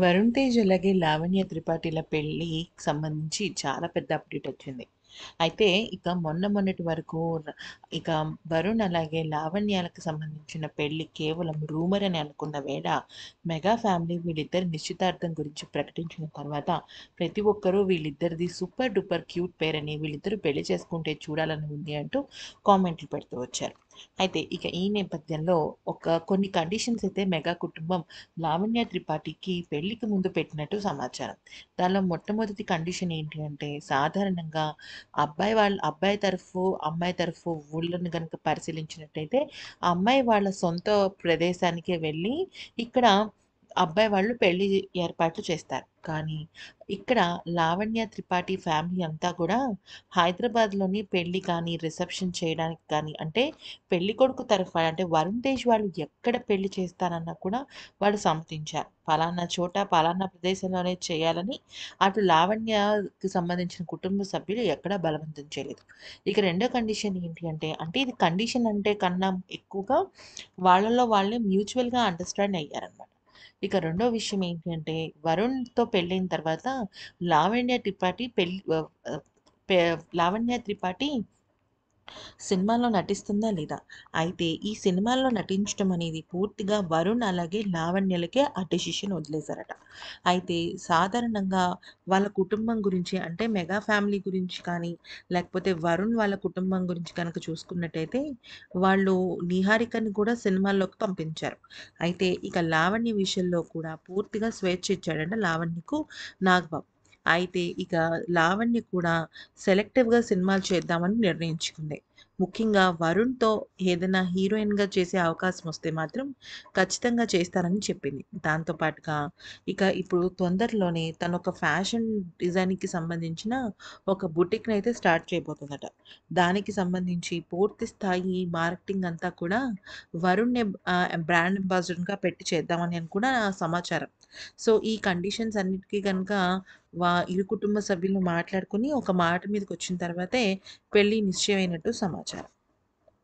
వరుణ్ తేజ్ అలాగే లావణ్య త్రిపాఠిల పెళ్ళి సంబంధించి చాలా పెద్ద అప్డేట్ వచ్చింది అయితే ఇక మొన్న మొన్నటి వరకు ఇక వరుణ్ అలాగే లావణ్యాలకు సంబంధించిన పెళ్లి కేవలం రూమర్ అని అనుకున్న వేళ మెగా ఫ్యామిలీ వీళ్ళిద్దరి నిశ్చితార్థం గురించి ప్రకటించిన తర్వాత ప్రతి ఒక్కరూ వీళ్ళిద్దరిది సూపర్ డూపర్ క్యూట్ పేరని వీళ్ళిద్దరూ పెళ్లి చేసుకుంటే చూడాలని ఉంది అంటూ కామెంట్లు పెడుతూ వచ్చారు అయితే ఇక ఈ నేపథ్యంలో ఒక కొన్ని కండిషన్స్ అయితే మెగా కుటుంబం లావణ్య త్రిపాఠికి పెళ్లికి ముందు పెట్టినట్టు సమాచారం దానిలో మొట్టమొదటి కండిషన్ ఏంటి అంటే సాధారణంగా అబ్బాయి వాళ్ళ అబ్బాయి తరఫు అమ్మాయి తరఫు ఊళ్ళను కనుక పరిశీలించినట్టయితే అమ్మాయి వాళ్ళ సొంత ప్రదేశానికే వెళ్ళి ఇక్కడ అబ్బాయి వాళ్ళు పెళ్లి ఏర్పాట్లు చేస్తారు కానీ ఇక్కడ లావణ్య త్రిపాఠి ఫ్యామిలీ అంతా కూడా హైదరాబాద్లోని పెళ్ళి కానీ రిసెప్షన్ చేయడానికి కానీ అంటే పెళ్లి కొడుకు తరఫు అంటే వరుణ్ తేజ్ వాళ్ళు ఎక్కడ పెళ్లి చేస్తారన్నా కూడా వాళ్ళు సమ్మతించారు పలానా చోట పలానా ప్రదేశంలోనే చేయాలని అటు లావణ్యకి సంబంధించిన కుటుంబ సభ్యులు ఎక్కడ బలవంతం చేయలేదు ఇక రెండో కండిషన్ ఏంటి అంటే అంటే ఇది కండిషన్ అంటే కన్నా ఎక్కువగా వాళ్ళలో వాళ్ళే మ్యూచువల్గా అండర్స్టాండ్ అయ్యారనమాట ఇక రెండో విషయం ఏంటంటే వరుణ్తో పెళ్ళైన తర్వాత లావణ్య త్రిపాఠి పెళ్ళి లావణ్య త్రిపాఠి సినిమాలో నటిస్తుందా లేదా అయితే ఈ సినిమాల్లో నటించడం అనేది పూర్తిగా వరుణ్ అలాగే లావణ్యలకే ఆ డెసిషన్ వదిలేశారట అయితే సాధారణంగా వాళ్ళ కుటుంబం గురించి అంటే మెగా ఫ్యామిలీ గురించి కానీ లేకపోతే వరుణ్ వాళ్ళ కుటుంబం గురించి కనుక చూసుకున్నట్టయితే వాళ్ళు నిహారికని కూడా సినిమాల్లోకి పంపించారు అయితే ఇక లావణ్య విషయంలో కూడా పూర్తిగా స్వేచ్ఛ ఇచ్చాడంటే లావణ్యకు నాగబాబు అయితే ఇక లావణ్య కూడా సెలెక్టివ్గా సినిమాలు చేద్దామని నిర్ణయించుకుంది ముఖ్యంగా వరుణ్తో ఏదైనా హీరోయిన్గా చేసే అవకాశం వస్తే మాత్రం ఖచ్చితంగా చేస్తారని చెప్పింది దాంతోపాటుగా ఇక ఇప్పుడు తొందరలోనే తను ఒక ఫ్యాషన్ డిజైన్కి సంబంధించిన ఒక బుటిక్ని అయితే స్టార్ట్ చేయబోతుందట దానికి సంబంధించి పూర్తి స్థాయి మార్కెటింగ్ అంతా కూడా వరుణ్ని బ్రాండ్ అంబాసిడర్గా పెట్టి చేద్దామని అని కూడా సమాచారం సో ఈ కండిషన్స్ అన్నిటికీ కనుక వా ఇరు కుటుంబ సభ్యులు మాట్లాడుకుని ఒక మాట మీదకి వచ్చిన తర్వాతే పెళ్ళి నిశ్చయమైనట్టు సమాచారం much of.